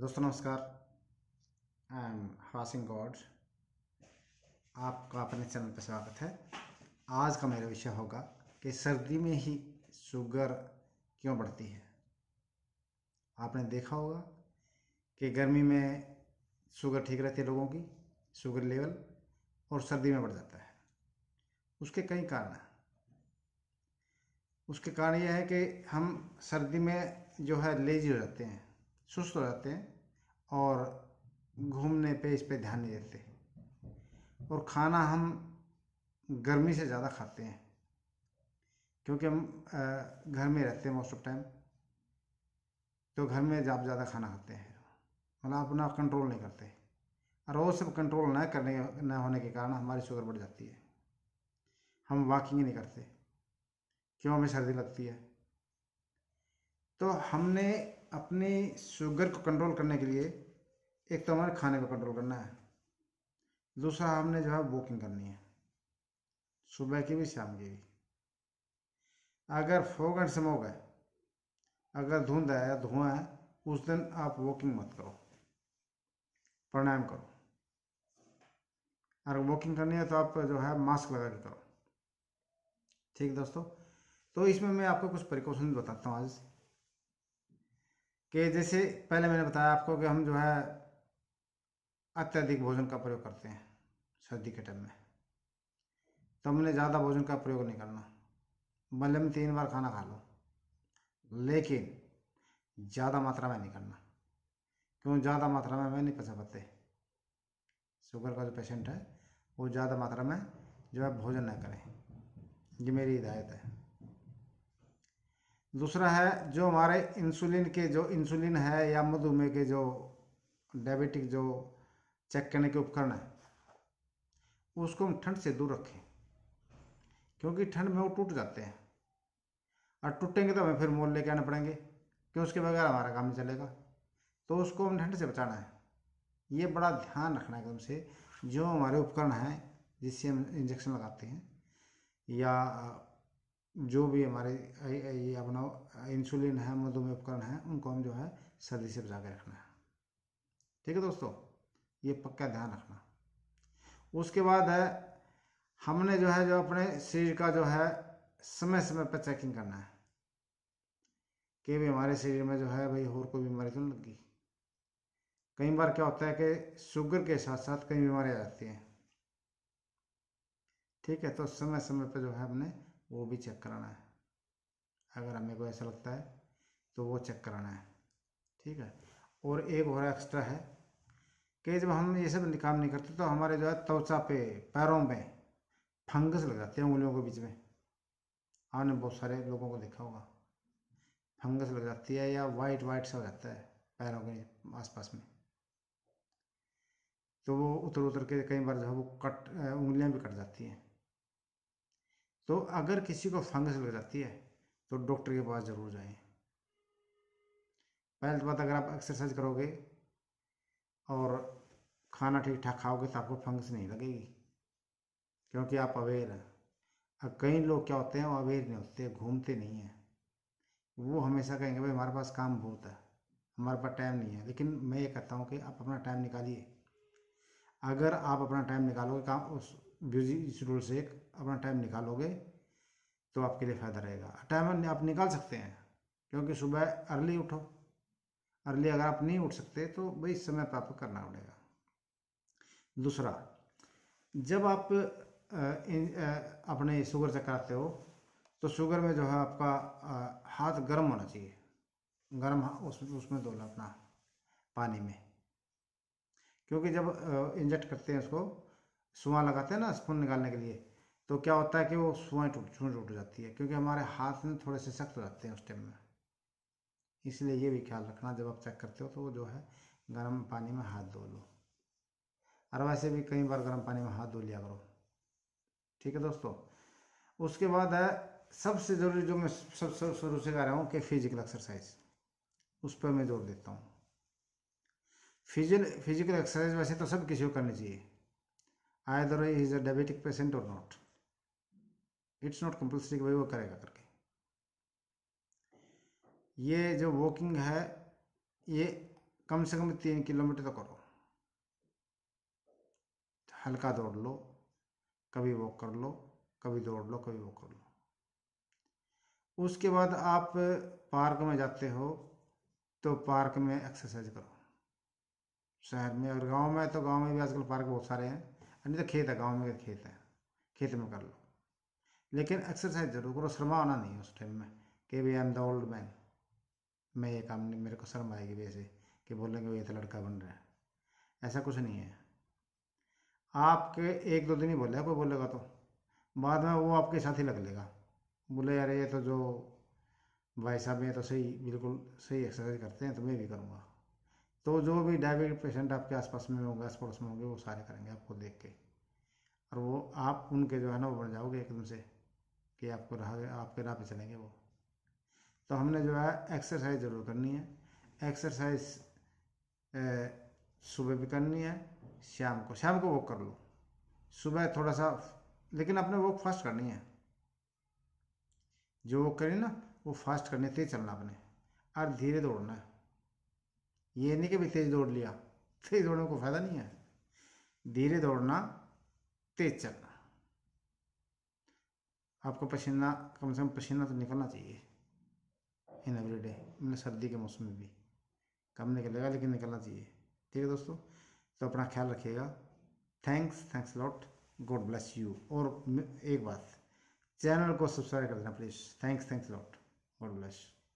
दोस्तों नमस्कार I am Hastings God आपका अपने चैनल पर स्वागत है आज का मेरा विषय होगा कि सर्दी में ही शुगर क्यों बढ़ती है आपने देखा होगा कि गर्मी में शुगर ठीक रहती है लोगों की शुगर लेवल और सर्दी में बढ़ जाता है उसके कई कारण हैं उसके कारण यह है कि हम सर्दी में जो है लेजी हो जाते हैं सुस्त हो जाते हैं और घूमने पे इस पे ध्यान नहीं देते और खाना हम गर्मी से ज़्यादा खाते हैं क्योंकि हम घर में रहते हैं मोस्ट ऑफ टाइम तो घर में आप ज़्यादा खाना खाते हैं मतलब अपना कंट्रोल नहीं करते और वो सब कंट्रोल ना करने न होने के कारण हमारी शुगर बढ़ जाती है हम वॉकिंग नहीं करते क्यों हमें सर्दी लगती है तो हमने अपने शुगर को कंट्रोल करने के लिए एक तो हमारे खाने को कंट्रोल करना है दूसरा हमने जो है वॉकिंग करनी है सुबह की भी शाम की भी अगर फोक एंड स्मोक है अगर धुंध है या धुआं है उस दिन आप वॉकिंग मत करो प्रणायाम करो अगर वॉकिंग करनी है तो आप जो है मास्क लगा के करो ठीक दोस्तों तो इसमें मैं आपको कुछ प्रिकॉशन बताता हूँ आज कि जैसे पहले मैंने बताया आपको कि हम जो है अत्यधिक भोजन का प्रयोग करते हैं सर्दी के टाइम में तो हमने ज़्यादा भोजन का प्रयोग नहीं करना भले में तीन बार खाना खा लो लेकिन ज़्यादा मात्रा में नहीं करना क्यों ज़्यादा मात्रा में हमें नहीं पचा पाते शुगर का जो पेशेंट है वो ज़्यादा मात्रा में जो है भोजन ना करें ये मेरी हिदायत है दूसरा है जो हमारे इंसुलिन के जो इंसुलिन है या मधुमेह के जो डायबिटिक जो चेक करने के उपकरण है उसको हम ठंड से दूर रखें क्योंकि ठंड में वो टूट जाते हैं और टूटेंगे तो हमें फिर मोल लेके आने पड़ेंगे क्यों उसके बगैर हमारा काम नहीं चलेगा तो उसको हम ठंड से बचाना है ये बड़ा ध्यान रखना एकदम से जो हमारे उपकरण हैं जिससे हम इंजेक्शन लगाते हैं या जो भी हमारे ये अपना इंसुलिन है मधुमेह उपकरण है उनको हम जो है सर्दी से बचा के रखना है ठीक है दोस्तों ये पक्का ध्यान रखना उसके बाद है हमने जो है जो अपने शरीर का जो है समय समय पर चेकिंग करना है कि भी हमारे शरीर में जो है भाई और कोई बीमारी तो नहीं लगी कई बार क्या होता है कि शुगर के साथ साथ कई बीमारियाँ आ जाती हैं ठीक है तो समय समय पर जो है हमने वो भी चेक कराना है अगर हमें को ऐसा लगता है तो वो चेक कराना है ठीक है और एक और एक्स्ट्रा है कि जब हम ये सब काम नहीं करते तो हमारे जो है त्वचा पे पैरों में फंगस लग जाती है उंगलियों के बीच में आपने बहुत सारे लोगों को देखा होगा फंगस लग जाती है या वाइट वाइट सा हो जाता है पैरों के आसपास में तो वो उतर उतर के कई बार जो है वो कट उंगलियां भी कट जाती हैं तो अगर किसी को फंगस लग जाती है तो डॉक्टर के पास ज़रूर जाएं पहले तो बात अगर आप एक्सरसाइज करोगे और खाना ठीक ठाक खाओगे तो आपको फंगस नहीं लगेगी क्योंकि आप अवेयर हैं अब कई लोग क्या होते हैं वो अवेयर नहीं होते घूमते नहीं हैं वो हमेशा कहेंगे भाई हमारे पास काम बहुत है हमारे पास टाइम नहीं है लेकिन मैं ये कहता हूँ कि आप अपना टाइम निकालिए अगर आप अपना टाइम निकालोगे काम उस बिजी शेड्यूल से एक अपना टाइम निकालोगे तो आपके लिए फ़ायदा रहेगा टाइम आप निकाल सकते हैं क्योंकि सुबह अर्ली उठो अर्ली अगर आप नहीं उठ सकते तो भाई समय पर आपको करना पड़ेगा दूसरा जब आप अपने शुगर चेक कराते हो तो शुगर में जो है आपका हाथ गर्म होना चाहिए गर्म उस उसमें डोला अपना पानी में क्योंकि जब इंजेक्ट करते हैं उसको सुआ लगाते हैं ना स्पून निकालने के लिए तो क्या होता है कि वो सुआएँ टूट छूट टूट जाती है क्योंकि हमारे हाथ में थोड़े से सख्त रहते हैं उस टाइम में इसलिए ये भी ख्याल रखना जब आप चेक करते हो तो वो जो है गर्म पानी में हाथ धो लो और वैसे भी कई बार गर्म पानी में हाथ धो लिया करो ठीक है दोस्तों उसके बाद है सबसे ज़रूरी जो मैं सब सब शुरू से कह रहा हूँ कि फिजिकल एक्सरसाइज उस पर मैं जोर देता हूँ फिजिकल फिजिकल एक्सरसाइज वैसे तो सब किसी को करनी चाहिए either he is a diabetic patient or not it's not compulsory कि भाई वो करेगा करके ये जो वॉकिंग है ये कम से कम तीन किलोमीटर तो करो हल्का दौड़ लो कभी वॉक कर लो कभी दौड़ लो कभी वॉक कर लो उसके बाद आप पार्क में जाते हो तो पार्क में एक्सरसाइज करो शहर में और गांव में तो गांव में भी आजकल पार्क बहुत सारे हैं नहीं तो खेत है गाँव में खेत है खेत में कर लो लेकिन एक्सरसाइज जरूर करो शर्मा आना नहीं उस टाइम में कि भाई I am the old man मैं ये काम नहीं मेरे को शर्म आएगी वैसे कि बोलेंगे ये तो लड़का बन रहा है ऐसा कुछ नहीं है आपके एक दो दिन ही बोलेगा कोई बोलेगा तो बाद में वो आपके साथ ही लग लेगा बोले यार ये तो जो भाई साहब ये तो सही बिल्कुल सही एक्सरसाइज करते हैं तो मैं भी करूँगा तो जो भी डायबिटिक पेशेंट आपके आसपास में होंगे आस पड़ोस में होंगे वो सारे करेंगे आपको देख के और वो आप उनके जो है ना वो बढ़ जाओगे एकदम से कि आपको राह आपके राह पे चलेंगे वो तो हमने जो है एक्सरसाइज ज़रूर करनी है एक्सरसाइज सुबह भी करनी है शाम को शाम को वॉक कर लो सुबह थोड़ा सा लेकिन आपने वॉक फास्ट करनी है जो वॉक करी ना वो फास्ट करने तेज चलना आपने और धीरे दौड़ना है ये नहीं कि भी तेज दौड़ लिया तेज दौड़ने को फायदा नहीं है धीरे दौड़ना तेज चलना आपको पसीना कम से कम पसीना तो निकलना चाहिए इन डे मतलब सर्दी के मौसम में भी कम निकलेगा लेकिन निकलना चाहिए ठीक है दोस्तों तो अपना ख्याल रखिएगा thanks thanks lot God bless you और एक बात चैनल को सब्सक्राइब कर देना please thanks thanks lot God bless